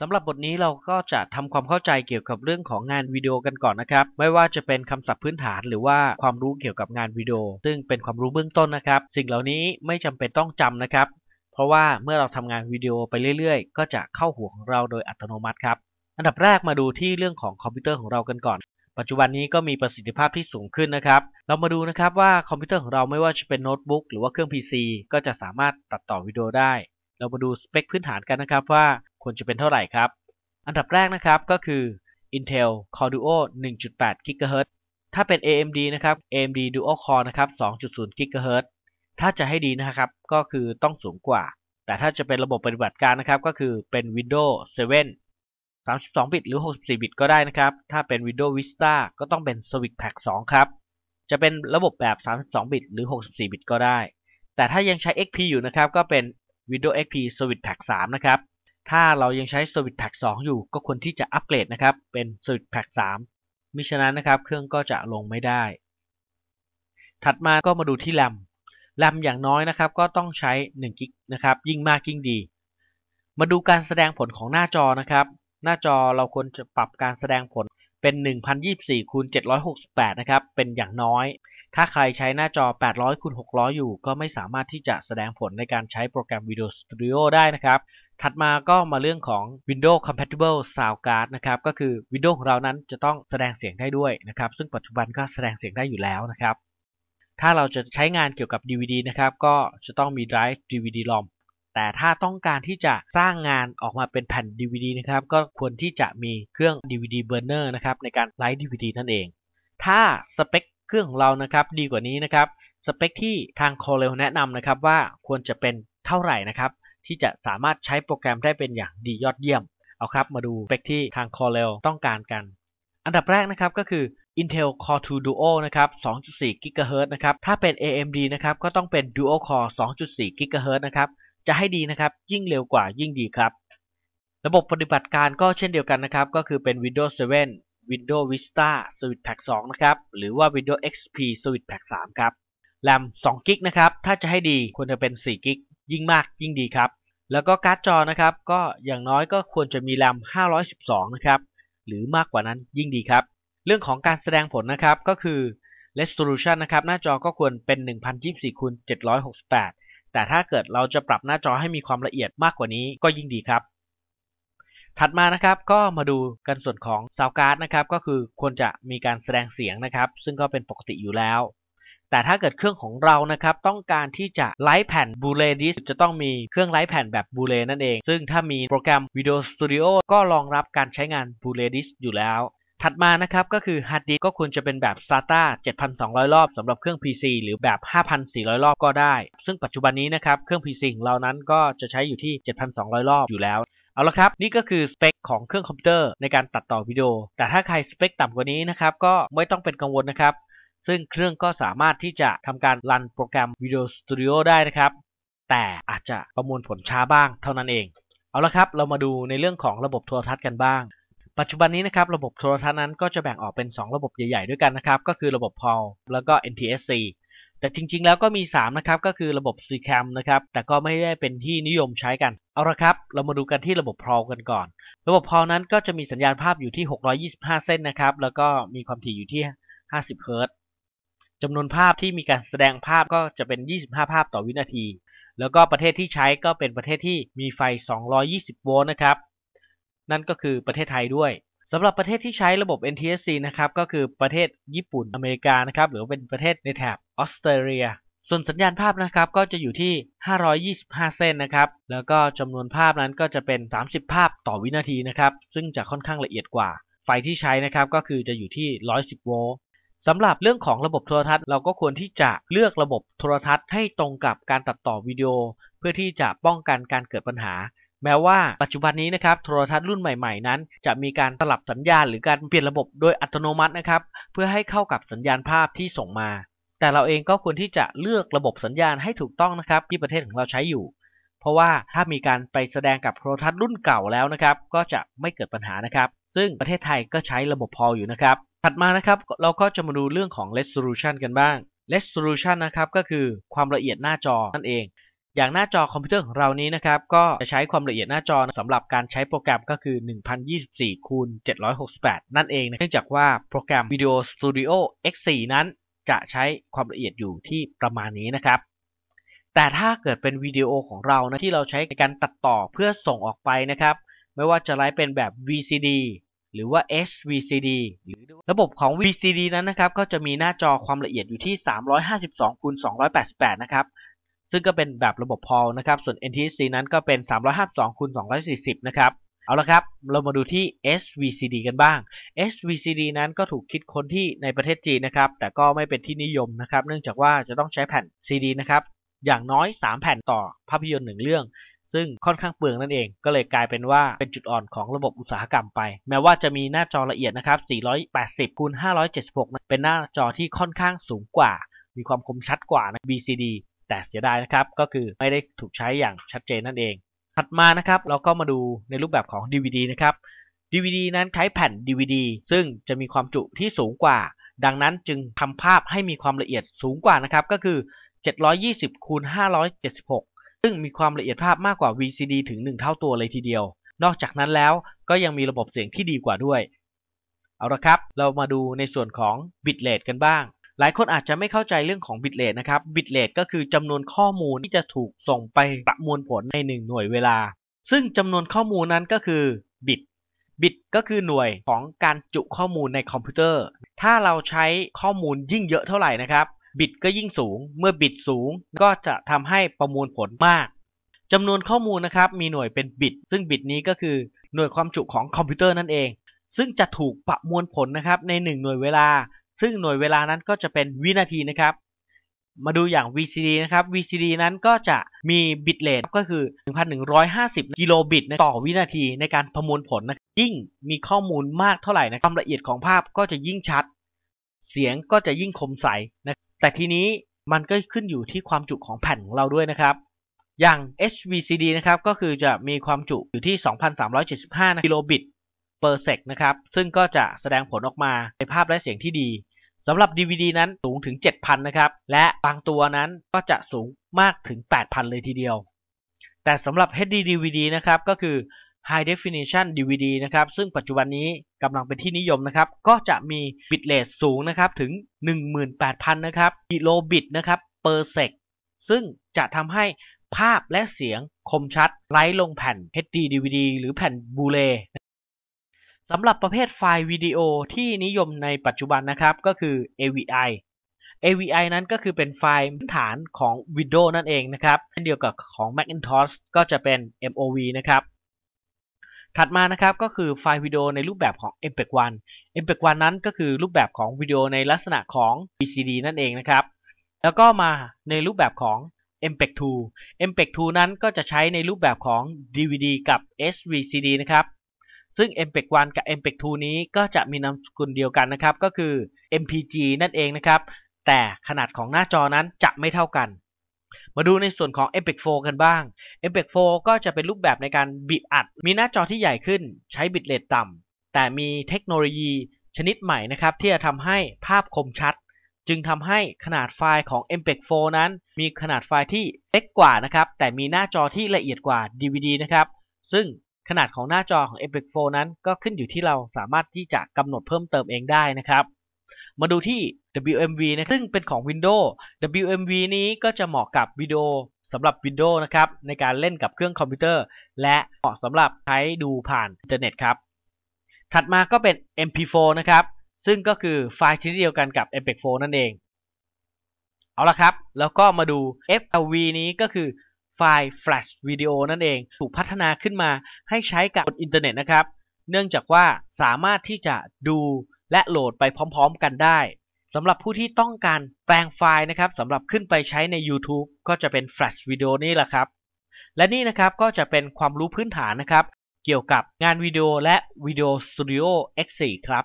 สำหรับบทนี้เราก็จะทำความเข้าใจเกี่ยวกับเรื่องของงานวิดีโอกันก่อนนะครับ ไม่ว่าจะเป็นคำศัพท์พื้นฐาน หรือว่าความรู้เกี่ยวกับงานวิดีโอ ซึ่งเป็นความรู้เบื้องต้นนะครับ สิ่งเหล่านี้ไม่จำเป็นต้องจำนะครับ เพราะว่าเมื่อเราทำงานวิดีโอไปเรื่อย ๆ ก็จะเข้าหัวของเราโดยอัตโนมัติครับอันดับแรกมาดูที่เรื่องของคอมพิวเตอร์ของเรากันก่อน ปัจจุบันนี้ก็มีประสิทธิภาพที่สูงขึ้นนะครับ เรามาดูนะครับว่าคอมพิวเตอร์ของเราไม่ว่าจะเป็นโน้ตบุ๊กหรือว่าเครื่อง PC ก็จะสามารถตัดต่อวิดีโอได้ เรามาดูสเปคพื้นฐานกันนะครับว่าควรจะเป็นเท่าไหร่ครับ อันดับแรกนะครับก็คือ Intel Core Duo 1.8 GHz ถ้าเป็น AMD นะครับ AMD Dual Core นะครับ 2.0 GHz ถ้าจะให้ดีนะครับก็คือต้องสูงกว่า แต่ถ้าจะเป็นระบบปฏิบัติการนะครับก็คือเป็น Windows 7 32 บิตหรือ 64 บิตก็ได้นะครับ ถ้าเป็น Windows Vista ก็ต้องเป็น Switch Pack 2ครับจะเป็นระบบแบบ32 บิต หรือ 64 บิตก็ได้ แต่ถ้ายังใช้ XP อยู่นะครับก็เป็น Windows XP Switch Pack 3นะครับถ้าเรายังใช้ Service Pack 2 อยู่ ก็ควรที่จะอัปเกรดนะครับ เป็น Service Pack 3มิฉะนั้นนะครับ เครื่องก็จะลงไม่ได้ ถัดมาก็มาดูที่แรมแรมอย่างน้อยนะครับ ก็ต้องใช้1กิกนะครับ ยิ่งมากยิ่งดี มาดูการแสดงผลของหน้าจอนะครับ หน้าจอเราควรจะปรับการแสดงผลเป็น1024คูณ768นะครับเป็นอย่างน้อย ถ้าใครใช้หน้าจอ 800คูณ600 อยู่ ก็ไม่สามารถที่จะแสดงผลในการใช้โปรแกรมวดีโอสตูดิโ o ได้นะครับถัดมาก็มาเรื่องของ Windows Compatible Sound Card นะครับ ก็คือ Windows ของเรานั้นจะต้องแสดงเสียงได้ด้วยนะครับ ซึ่งปัจจุบันก็แสดงเสียงได้อยู่แล้วนะครับ ถ้าเราจะใช้งานเกี่ยวกับ DVD นะครับ ก็จะต้องมี Drive DVD ROM แต่ถ้าต้องการที่จะสร้างงานออกมาเป็นแผ่น DVD นะครับ ก็ควรที่จะมีเครื่อง DVD burner นะครับในการไลท์ DVD นั่นเอง ถ้าสเปคเครื่องของเรา นะครับ ดีกว่านี้นะครับ สเปคที่ทาง c o r e l แนะนำนะครับ ว่าควรจะเป็นเท่าไหร่นะครับที่จะสามารถใช้โปรแกรมได้เป็นอย่างดียอดเยี่ยม เอาครับ มาดูเป็กที่ทาง Corel ต้องการกัน อันดับแรกนะครับก็คือ Intel Core 2 Duo นะครับ 2.4 GHz นะครับ ถ้าเป็น AMD นะครับก็ต้องเป็น Duo Core 2.4 GHz นะครับ จะให้ดีนะครับยิ่งเร็วกว่ายิ่งดีครับ ระบบปฏิบัติการก็เช่นเดียวกันนะครับก็คือเป็น Windows 7 Windows Vista Suite Pack 2นะครับ หรือว่า Windows XP Suite Pack 3ครับ RAM 2 g b นะครับ ถ้าจะให้ดีควรจะเป็น4 g b ยิ่งมากยิ่งดีครับแล้วก็การ์ดจอนะครับก็อย่างน้อยก็ควรจะมีแรม512 นะครับหรือมากกว่านั้นยิ่งดีครับ เรื่องของการแสดงผลนะครับก็คือ resolution นะครับหน้าจอก็ควรเป็น 1024คูณ768 แต่ถ้าเกิดเราจะปรับหน้าจอให้มีความละเอียดมากกว่านี้ก็ยิ่งดีครับ ถัดมานะครับก็มาดูกันส่วนของ sound card นะครับก็คือควรจะมีการแสดงเสียงนะครับ ซึ่งก็เป็นปกติอยู่แล้วแต่ถ้าเกิดเครื่องของเรานะครับ ต้องการที่จะไลฟ์แผ่นบูเลดิสจะต้องมีเครื่องไลฟ์แผ่นแบบบูเลนั่นเองซึ่งถ้ามีโปรแกรมวิดีโอสตูดิโอก็รองรับการใช้งานบูเลดิสอยู่แล้ว ถัดมานะครับ ก็คือฮาร์ดดิสก็ควรจะเป็นแบบ SATA 7,200 รอบสำหรับเครื่อง PC หรือแบบ 5,400 รอบก็ได้ ซึ่งปัจจุบันนี้นะครับ เครื่อง PC ของเรานั้นก็จะใช้อยู่ที่ 7,200รอบอยู่แล้ว เอาละครับ นี่ก็คือสเปคของเครื่องคอมพิวเตอร์ ในการตัดต่อวิดีโอ แต่ถ้าใครสเปคต่ำกว่านี้นะครับก็ไม่ต้องเป็นกังวลนะครับซึ่งเครื่องก็สามารถที่จะทำการรันโปรแกรม Video Studio ได้นะครับ แต่อาจจะประมวลผลช้าบ้างเท่านั้นเอง เอาละครับ เรามาดูในเรื่องของระบบโทรทัศน์กันบ้าง ปัจจุบันนี้นะครับ ระบบโทรทัศน์นั้นก็จะแบ่งออกเป็น 2 ระบบใหญ่ๆด้วยกันนะครับ ก็คือระบบ PAL แล้วก็ NTSC แต่จริงๆแล้วก็มี 3 นะครับ ก็คือระบบ c c a m นะครับ แต่ก็ไม่ได้เป็นที่นิยมใช้กัน เอาละครับ เรามาดูกันที่ระบบ PAL กันก่อน ระบบ PAL นั้นก็จะมีสัญญาณภาพอยู่ที่ 625 เส้นนะครับ แล้วก็มีความถี่อยู่ที่ 50 เฮิรตจำนวนภาพที่มีการแสดงภาพก็จะเป็น 25 ภาพต่อวินาที แล้วก็ประเทศที่ใช้ก็เป็นประเทศที่มีไฟ 220 โวลต์นะครับ นั่นก็คือประเทศไทยด้วย สำหรับประเทศที่ใช้ระบบ NTSC นะครับก็คือประเทศญี่ปุ่นอเมริกานะครับ หรือเป็นประเทศในแถบออสเตรเลีย ส่วนสัญญาณภาพนะครับก็จะอยู่ที่ 525เส้นนะครับ แล้วก็จำนวนภาพนั้นก็จะเป็น 30 ภาพต่อวินาทีนะครับ ซึ่งจะค่อนข้างละเอียดกว่า ไฟที่ใช้นะครับก็คือจะอยู่ที่ 110 โวลต์สำหรับเรื่องของระบบโทรทัศน์เราก็ควรที่จะเลือกระบบโทรทัศน์ ให้ตรงกับการตัดต่อวิดีโอ เพื่อที่จะป้องกันการเกิดปัญหา แม้ว่าปัจจุบันนี้นะครับโทรทัศน์รุ่นใหม่ๆนั้นจะมีการสลับสัญญาณหรือการเปลี่ยนระบบโดยอัตโนมัตินะครับ เพื่อให้เข้ากับสัญญาณภาพที่ส่งมา แต่เราเองก็ควรที่จะเลือกระบบสัญญาณให้ถูกต้องนะครับ ที่ประเทศของเราใช้อยู่ เพราะว่าถ้ามีการไปแสดงกับโทรทัศน์รุ่นเก่าแล้วนะครับ ก็จะไม่เกิดปัญหานะครับซึ่งประเทศไทยก็ใช้ระบบพออยู่นะครับ ถัดมานะครับเราก็จะมาดูเรื่องของ resolution กันบ้าง resolution นะครับก็คือความละเอียดหน้าจอนั่นเอง อย่างหน้าจอคอมพิวเตอร์ของเรานี้นะครับ ก็จะใช้ความละเอียดหน้าจอสำหรับการใช้โปรแกรมก็คือ 1024 คูณ 768 นั่นเอง เนื่องจากว่าโปรแกรม Video Studio X4 นั้น จะใช้ความละเอียดอยู่ที่ประมาณนี้นะครับ แต่ถ้าเกิดเป็นวิดีโอของเรานะที่เราใช้ในการตัดต่อเพื่อส่งออกไปนะครับไม่ว่าจะไลฟ์เป็นแบบ VCD หรือว่า HVCD หรือระบบของ VCD นั้นนะครับก็จะมีหน้าจอความละเอียดอยู่ที่ 352คูณ288 นะครับ ซึ่งก็เป็นแบบระบบพอลนะครับส่วน NTSC นั้นก็เป็น 352คูณ240 นะครับเอาละครับ เรามาดูที่ SVCD กันบ้าง SVCD นั้นก็ถูกคิดค้นที่ในประเทศจีนนะครับแต่ก็ไม่เป็นที่นิยมนะครับ เนื่องจากว่าจะต้องใช้แผ่น CD นะครับอย่างน้อย 3 แผ่นต่อภาพยนตร์หนึ่งเรื่องซึ่งค่อนข้างเปลืองนั่นเองก็เลยกลายเป็นว่าเป็นจุดอ่อนของระบบอุตสาหกรรมไป แม้ว่าจะมีหน้าจอละเอียดนะครับ 480คูณ576เป็นหน้าจอที่ค่อนข้างสูงกว่า มีความคมชัดกว่านะ BCD แต่เสียดายนะครับก็คือไม่ได้ถูกใช้อย่างชัดเจนนั่นเอง ถัดมานะครับเราก็มาดูในรูปแบบของ DVD นะครับ DVD นั้นใช้แผ่น DVD ซึ่งจะมีความจุที่สูงกว่า ดังนั้นจึงทำภาพให้มีความละเอียดสูงกว่านะครับก็คือ 720คูณ576ซึ่งมีความละเอียดภาพมากกว่า VCD ถึง 1 เท่าตัวเลยทีเดียว นอกจากนั้นแล้วก็ยังมีระบบเสียงที่ดีกว่าด้วย เอาละครับ เรามาดูในส่วนของบิตเลทกันบ้าง หลายคนอาจจะไม่เข้าใจเรื่องของบิตเลทนะครับ บิตเลทก็คือจำนวนข้อมูลที่จะถูกส่งไปประมวลผลใน1หน่วยเวลา ซึ่งจำนวนข้อมูลนั้นก็คือบิต บิตก็คือหน่วยของการจุข้อมูลในคอมพิวเตอร์ ถ้าเราใช้ข้อมูลยิ่งเยอะเท่าไหร่นะครับบิตก็ยิ่งสูง เมื่อบิตสูงก็จะทำให้ประมวลผลมาก จำนวนข้อมูลนะครับ มีหน่วยเป็นบิต ซึ่งบิตนี้ก็คือหน่วยความจุของคอมพิวเตอร์นั่นเอง ซึ่งจะถูกประมวลผลนะครับ ใน1หน่วยเวลา ซึ่งหน่วยเวลานั้นก็จะเป็นวินาทีนะครับ มาดูอย่าง VCD นะครับ VCD นั้นก็จะมีบิตเรทก็คือ 1,150กิโลบิตต่อวินาทีในการประมวลผลนะ ยิ่งมีข้อมูลมากเท่าไหร่นะ ความละเอียดของภาพก็จะยิ่งชัด เสียงก็จะยิ่งคมใสนะแต่ทีนี้มันก็ขึ้นอยู่ที่ความจุของแผ่นของเราด้วยนะครับ อย่าง HVCD นะครับก็คือจะมีความจุอยู่ที่ 2,375กิโลบิต per sec นะครับ ซึ่งก็จะแสดงผลออกมาในภาพและเสียงที่ดี สำหรับ DVD นั้นสูงถึง 7,000 นะครับ และบางตัวนั้นก็จะสูงมากถึง 8,000 เลยทีเดียว แต่สำหรับ HD DVD นะครับก็คือ High Definition DVD นะครับ ซึ่งปัจจุบันนี้กำลังเป็นที่นิยมนะครับ ก็จะมีบิตเรทสูงนะครับ ถึง 18,000 นะครับกิโลบิตนะครับเปอร์เซกซึ่งจะทำให้ภาพและเสียงคมชัดไร้ลงแผ่น HD DVD หรือแผ่นบูเลสำหรับประเภทไฟล์วิดีโอที่นิยมในปัจจุบันนะครับก็คือ AVI AVI นั้นก็คือเป็นไฟล์ฐานของ Windows นั่นเองนะครับเช่นเดียวกับของ Macintosh ก็จะเป็น MOV นะครับถัดมานะครับก็คือไฟล์วิดีโอในรูปแบบของ MPEG 1 MPEG 1นั้นก็คือรูปแบบของวิดีโอในลักษณะของ VCD นั่นเองนะครับ แล้วก็มาในรูปแบบของ MPEG 2 MPEG 2นั้นก็จะใช้ในรูปแบบของ DVD กับ SVCD นะครับซึ่ง MPEG 1กับ MPEG 2นี้ก็จะมีนามสกุลเดียวกันนะครับก็คือ MPG นั่นเองนะครับแต่ขนาดของหน้าจอนั้นจะไม่เท่ากันมาดูในส่วนของ Epic 4กันบ้าง Epic 4ก็จะเป็นรูปแบบในการบิดอัด มีหน้าจอที่ใหญ่ขึ้น ใช้บิตเรทต่ำแต่มีเทคโนโลยีชนิดใหม่นะครับที่จะทำให้ภาพคมชัด จึงทำให้ขนาดไฟล์ของ m p e g 4นั้น มีขนาดไฟล์ที่เล็กกว่านะครับ แต่มีหน้าจอที่ละเอียดกว่า DVD นะครับ ซึ่งขนาดของหน้าจอของ m p e g 4นั้นก็ขึ้นอยู่ที่เราสามารถที่จะกำหนดเพิ่มเติมเองได้นะครับมาดูที่ WMV นะซึ่งเป็นของ Windows WMV นี้ก็จะเหมาะกับวิดีโอสำหรับ Windows นะครับในการเล่นกับเครื่องคอมพิวเตอร์ และเหมาะสำหรับใช้ดูผ่านอินเทอร์เน็ตครับ ถัดมาก็เป็น MP4 นะครับ ซึ่งก็คือไฟล์ชนิดเดียวกันกับ MPEG 4นั่นเอง เอาละครับ แล้วก็มาดู FLV นี้ก็คือไฟล์ Flash วิดีโอนั่นเองถูกพัฒนาขึ้นมาให้ใช้กับบนอินเทอร์เน็ตนะครับเนื่องจากว่าสามารถที่จะดูและโหลดไปพร้อมๆกันได้สำหรับผู้ที่ต้องการแปลงไฟล์นะครับสำหรับขึ้นไปใช้ใน YouTube ก็จะเป็น Flash วิดีโอนี่แหละครับ และนี่นะครับก็จะเป็นความรู้พื้นฐานนะครับ เกี่ยวกับงานวิดีโอและวิดีโอสตูดิโอ X4 ครับ